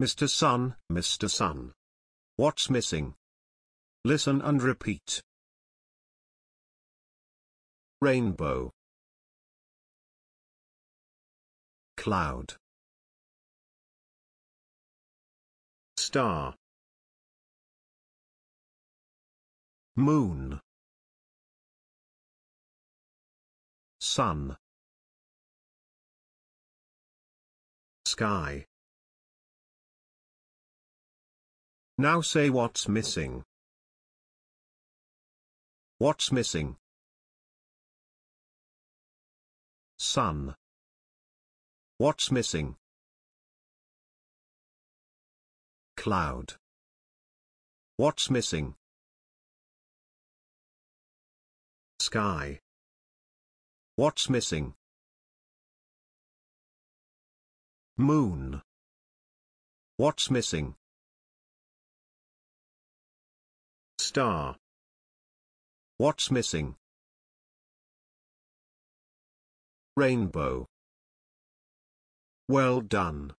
Mr. Sun, Mr. Sun. What's missing? Listen and repeat. Rainbow. Cloud. Star. Moon. Sun. Sky. Now say what's missing. What's missing? Sun. What's missing? Cloud. What's missing? Sky. What's missing? Moon. What's missing? star. What's missing? Rainbow. Well done.